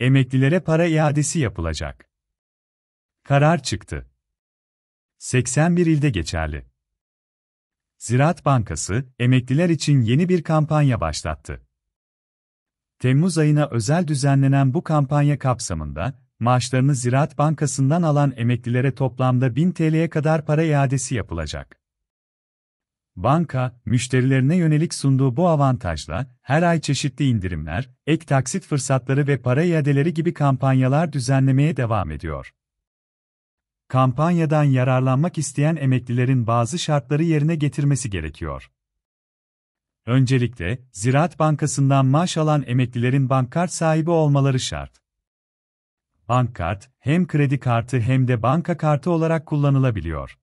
Emeklilere para iadesi yapılacak. Karar çıktı. 81 ilde geçerli. Ziraat Bankası, emekliler için yeni bir kampanya başlattı. Temmuz ayına özel düzenlenen bu kampanya kapsamında, maaşlarını Ziraat Bankası'ndan alan emeklilere toplamda 1000 TL'ye kadar para iadesi yapılacak. Banka, müşterilerine yönelik sunduğu bu avantajla, her ay çeşitli indirimler, ek taksit fırsatları ve para iadeleri gibi kampanyalar düzenlemeye devam ediyor. Kampanyadan yararlanmak isteyen emeklilerin bazı şartları yerine getirmesi gerekiyor. Öncelikle, Ziraat Bankası'ndan maaş alan emeklilerin bankkart sahibi olmaları şart. Bankkart, hem kredi kartı hem de banka kartı olarak kullanılabiliyor.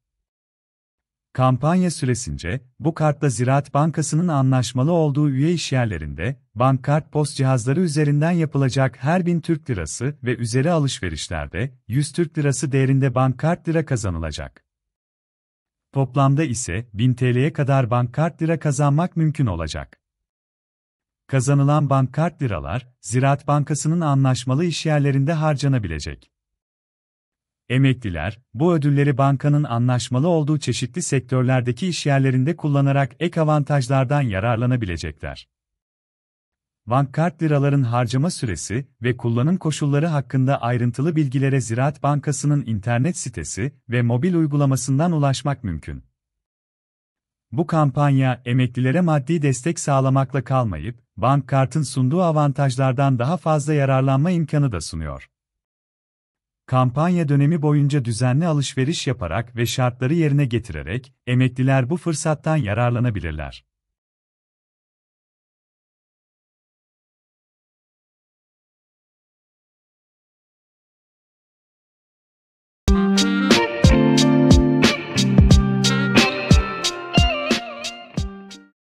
Kampanya süresince, bu kartla Ziraat Bankası'nın anlaşmalı olduğu üye işyerlerinde, bankkart post cihazları üzerinden yapılacak her bin Türk Lirası ve üzeri alışverişlerde 100 Türk Lirası değerinde bankkart lira kazanılacak. Toplamda ise 1000 TL'ye kadar bankkart lira kazanmak mümkün olacak. Kazanılan bankkart liralar, Ziraat Bankası'nın anlaşmalı işyerlerinde harcanabilecek. Emekliler, bu ödülleri bankanın anlaşmalı olduğu çeşitli sektörlerdeki işyerlerinde kullanarak ek avantajlardan yararlanabilecekler. Bankkart liraların harcama süresi ve kullanım koşulları hakkında ayrıntılı bilgilere Ziraat Bankası'nın internet sitesi ve mobil uygulamasından ulaşmak mümkün. Bu kampanya, emeklilere maddi destek sağlamakla kalmayıp, Bankkart'ın sunduğu avantajlardan daha fazla yararlanma imkanı da sunuyor kampanya dönemi boyunca düzenli alışveriş yaparak ve şartları yerine getirerek emekliler bu fırsattan yararlanabilirler.